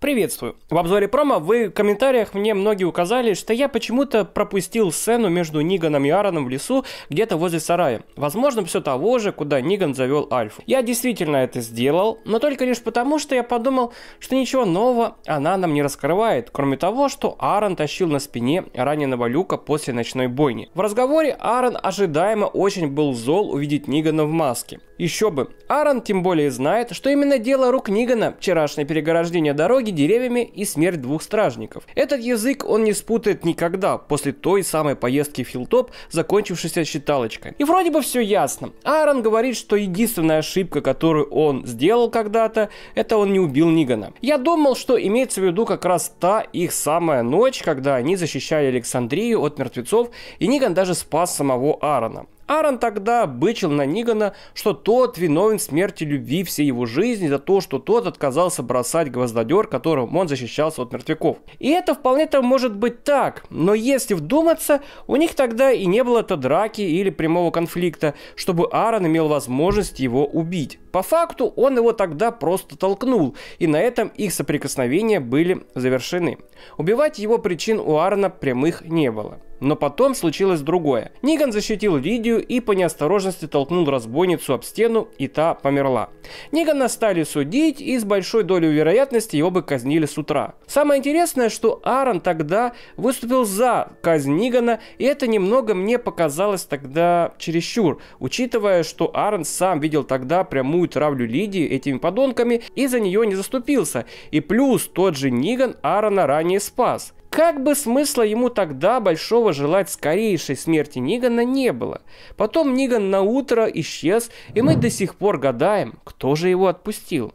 Приветствую. В обзоре промо вы в комментариях мне многие указали, что я почему-то пропустил сцену между Ниганом и Аароном в лесу где-то возле сарая. Возможно, все того же, куда Ниган завел Альфу. Я действительно это сделал, но только лишь потому, что я подумал, что ничего нового она нам не раскрывает, кроме того, что Аарон тащил на спине раненого Люка после ночной бойни. В разговоре Аарон ожидаемо очень был зол увидеть Нигана в маске. Еще бы. Аарон тем более знает, что именно дело рук Нигана, вчерашнее перегорождение дороги пороги деревьями и смерть двух стражников. Этот язык он не спутает никогда после той самой поездки в Хилтоп, закончившейся считалочкой. И вроде бы все ясно. Аарон говорит, что единственная ошибка, которую он сделал когда-то, это он не убил Нигана. Я думал, что имеется в виду как раз та их самая ночь, когда они защищали Александрию от мертвецов, и Ниган даже спас самого Аарона. Аарон тогда бычил на Нигана, что тот виновен в смерти любви всей его жизни за то, что тот отказался бросать гвоздодер, которым он защищался от мертвяков. И это вполне-то может быть так, но если вдуматься, у них тогда и не было-то драки или прямого конфликта, чтобы Аарон имел возможность его убить. По факту он его тогда просто толкнул, и на этом их соприкосновения были завершены. Убивать его причин у Аарона прямых не было. Но потом случилось другое. Ниган защитил Лидию и по неосторожности толкнул разбойницу об стену, и та померла. Нигана стали судить, и с большой долей вероятности его бы казнили с утра. Самое интересное, что Аарон тогда выступил за казнь Нигана, и это немного мне показалось тогда чересчур, учитывая, что Аарон сам видел тогда прямую травлю Лидии этими подонками и за нее не заступился. И плюс тот же Ниган Аарона ранее спас. Как бы смысла ему тогда большого желать скорейшей смерти Нигана не было. Потом Ниган на утро исчез, и мы до сих пор гадаем, кто же его отпустил.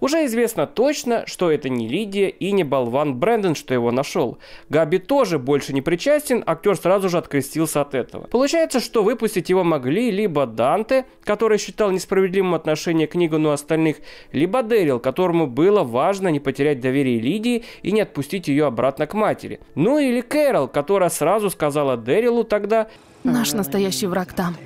Уже известно точно, что это не Лидия и не болван Брэндон, что его нашел. Габи тоже больше не причастен, актер сразу же открестился от этого. Получается, что выпустить его могли либо Данте, который считал несправедливым отношение к Нигану остальных, либо Дэрил, которому было важно не потерять доверие Лидии и не отпустить ее обратно к матери. Ну или Кэрол, которая сразу сказала Дэрилу тогда... Наш настоящий враг там.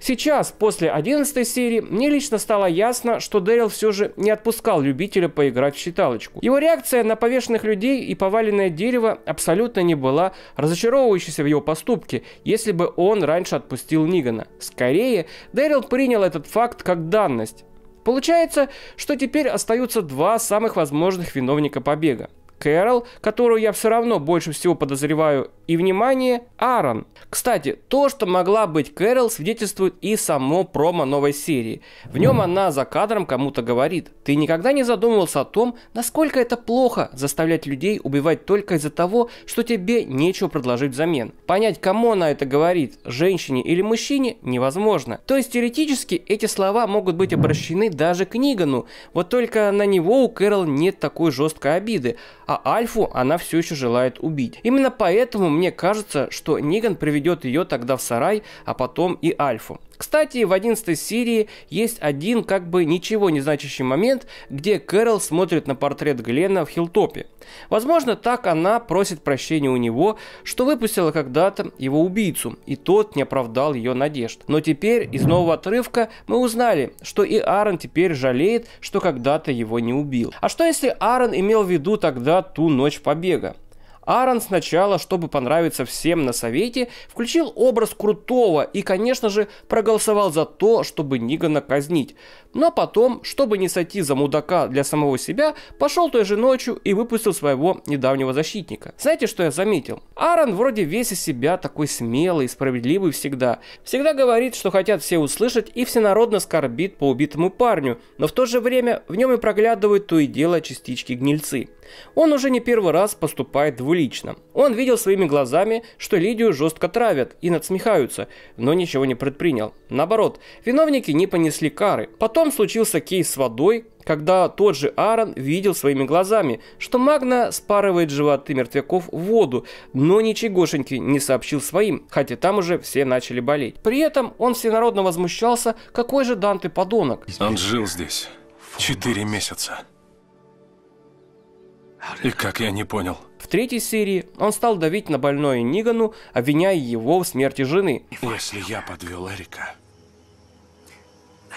Сейчас, после 11 серии, мне лично стало ясно, что Дэрил все же не отпускал любителя поиграть в считалочку. Его реакция на повешенных людей и поваленное дерево абсолютно не была разочаровывающейся в его поступке, если бы он раньше отпустил Нигана. Скорее, Дэрил принял этот факт как данность. Получается, что теперь остаются два самых возможных виновника побега. Кэрол, которую я все равно больше всего подозреваю, и, внимание, Аарон. Кстати, то, что могла быть Кэрол, свидетельствует и само промо новой серии. В нем она за кадром кому-то говорит. Ты никогда не задумывался о том, насколько это плохо заставлять людей убивать только из-за того, что тебе нечего предложить взамен. Понять, кому она это говорит, женщине или мужчине, невозможно. То есть теоретически эти слова могут быть обращены даже к Нигану, вот только на него у Кэрол нет такой жесткой обиды а Альфу она все еще желает убить. Именно поэтому мне кажется, что Ниган приведет ее тогда в сарай, а потом и Альфу. Кстати, в 11 серии есть один как бы ничего не значащий момент, где Кэрол смотрит на портрет Глена в Хилтопе. Возможно, так она просит прощения у него, что выпустила когда-то его убийцу, и тот не оправдал ее надежд. Но теперь из нового отрывка мы узнали, что и Аарон теперь жалеет, что когда-то его не убил. А что если Аарон имел в виду тогда ту ночь побега? Аарон сначала, чтобы понравиться всем на совете, включил образ крутого и, конечно же, проголосовал за то, чтобы Нигана казнить. Но потом, чтобы не сойти за мудака для самого себя, пошел той же ночью и выпустил своего недавнего защитника. Знаете, что я заметил? Аарон вроде весь из себя такой смелый и справедливый всегда. Всегда говорит, что хотят все услышать и всенародно скорбит по убитому парню, но в то же время в нем и проглядывают то и дело частички гнильцы. Он уже не первый раз поступает двулично. Он видел своими глазами, что Лидию жестко травят и надсмехаются, но ничего не предпринял. Наоборот, виновники не понесли кары. Потом Потом случился кейс с водой, когда тот же Аарон видел своими глазами, что Магна спарывает животы мертвяков в воду, но ничегошеньки не сообщил своим, хотя там уже все начали болеть. При этом он всенародно возмущался, какой же Данте подонок. Он жил здесь четыре месяца. И как я не понял. В третьей серии он стал давить на больное Нигану, обвиняя его в смерти жены. Если я подвел Эрика,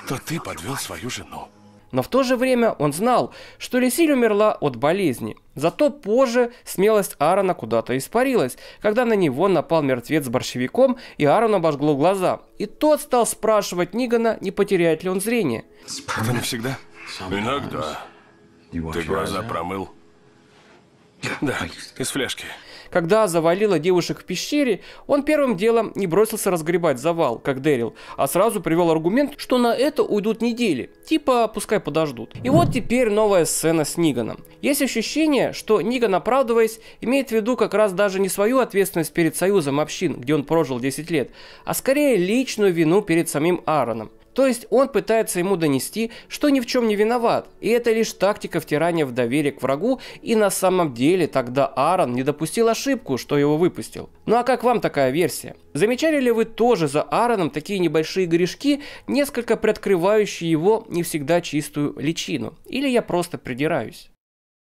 то ты подвел свою жену. Но в то же время он знал, что Лесиль умерла от болезни. Зато позже смелость Аарона куда-то испарилась, когда на него напал мертвец с борщевиком, и Аарон обожгло глаза. И тот стал спрашивать Нигана, не потеряет ли он зрение. Это навсегда? Иногда. Ты глаза промыл? Да, из фляжки. Когда завалило девушек в пещере, он первым делом не бросился разгребать завал, как Дэрил, а сразу привел аргумент, что на это уйдут недели, типа пускай подождут. И вот теперь новая сцена с Ниганом. Есть ощущение, что Ниган, оправдываясь, имеет в виду как раз даже не свою ответственность перед Союзом общин, где он прожил 10 лет, а скорее личную вину перед самим Аароном. То есть он пытается ему донести, что ни в чем не виноват, и это лишь тактика втирания в доверие к врагу, и на самом деле тогда Аарон не допустил ошибку, что его выпустил. Ну а как вам такая версия? Замечали ли вы тоже за Аароном такие небольшие грешки, несколько приоткрывающие его не всегда чистую личину? Или я просто придираюсь?